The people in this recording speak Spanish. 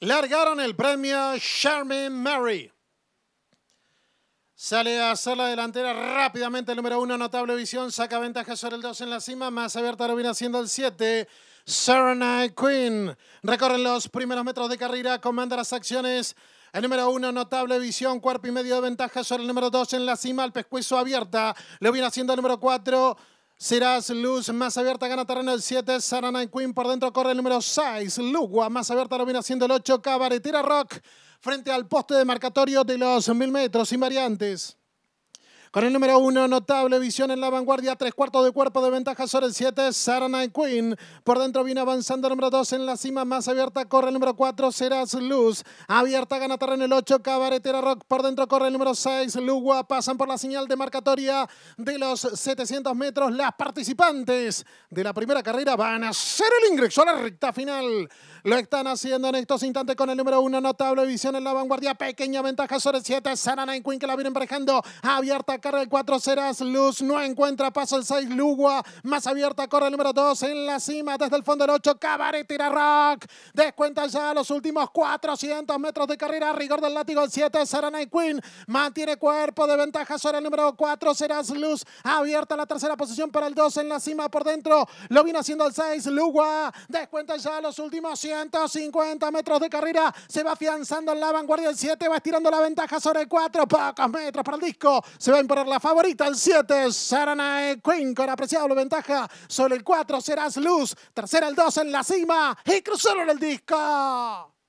largaron el premio Sherman Mary. Sale a hacer la delantera rápidamente el número uno, notable visión, saca ventaja sobre el 2 en la cima, más abierta lo viene haciendo el 7. Serenite Queen recorren los primeros metros de carrera, comanda las acciones. El número uno, notable visión, cuerpo y medio de ventaja sobre el número dos en la cima, el pescuezo abierta. Lo viene haciendo el número cuatro. Serás Luz más abierta gana terreno el 7. Sarana Queen por dentro corre el número 6. Lugua más abierta lo viene haciendo el 8. Cabaretera Rock frente al poste de marcatorio de los 1000 metros sin variantes. Con el número uno, notable visión en la vanguardia, tres cuartos de cuerpo de ventaja sobre el siete, Sarah Night Queen. Por dentro viene avanzando el número dos en la cima, más abierta corre el número cuatro, Serás Luz. Abierta gana terreno el 8, Cabaretera Rock. Por dentro corre el número seis, Lugua. Pasan por la señal de marcatoria de los 700 metros. Las participantes de la primera carrera van a hacer el ingreso a la recta final. Lo están haciendo en estos instantes con el número uno, notable visión en la vanguardia. Pequeña ventaja sobre el 7, Sarah Night Queen que la viene emparejando. Abierta carga el 4 Ceras Luz, no encuentra paso el 6 Lugua, más abierta corre el número 2 en la cima desde el fondo del 8 Cabaret tira rock, descuenta ya los últimos 400 metros de carrera, rigor del látigo el 7 Saranay Queen, mantiene cuerpo de ventaja sobre el número 4 Serás Luz, abierta la tercera posición para el 2 en la cima por dentro, lo viene haciendo el 6 Lugua, descuenta ya los últimos 150 metros de carrera, se va afianzando en la vanguardia el 7, va estirando la ventaja sobre el 4, pocos metros para el disco, se va la favorita, el 7, Saranae Queen, con apreciable ventaja Solo el 4, Serás Luz, tercera el 2 en la cima y cruzaron el disco.